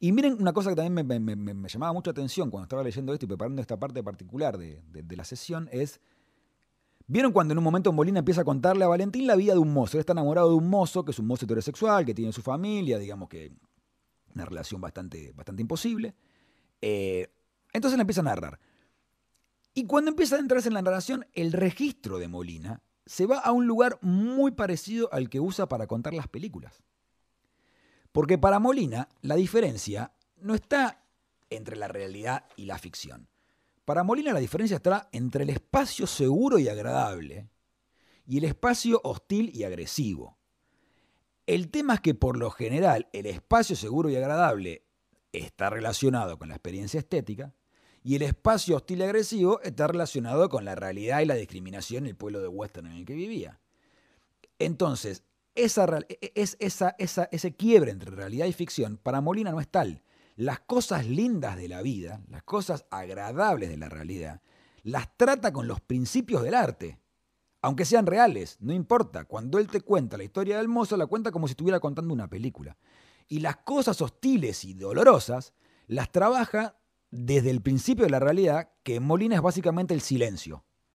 Y miren una cosa que también me, llamaba mucha atención cuando estaba leyendo esto y preparando esta parte particular de, la sesión es, ¿vieron cuando en un momento Molina empieza a contarle a Valentín la vida de un mozo? Él está enamorado de un mozo, que es un mozo heterosexual, que tiene su familia, digamos que una relación bastante, bastante imposible. Eh, entonces le empieza a narrar. Y cuando empieza a entrarse en la narración, el registro de Molina se va a un lugar muy parecido al que usa para contar las películas. Porque para Molina, la diferencia no está entre la realidad y la ficción. Para Molina la diferencia está entre el espacio seguro y agradable y el espacio hostil y agresivo. El tema es que por lo general el espacio seguro y agradable está relacionado con la experiencia estética y el espacio hostil y agresivo está relacionado con la realidad y la discriminación del pueblo de Western en el que vivía. Entonces, esa, e, e, es, ese quiebre entre realidad y ficción para Molina no es tal. Las cosas lindas de la vida, las cosas agradables de la realidad, las trata con los principios del arte. Aunque sean reales, no importa. Cuando él te cuenta la historia del mozo, la cuenta como si estuviera contando una película. Y las cosas hostiles y dolorosas las trabaja desde el principio de la realidad, que Molina es básicamente el silencio.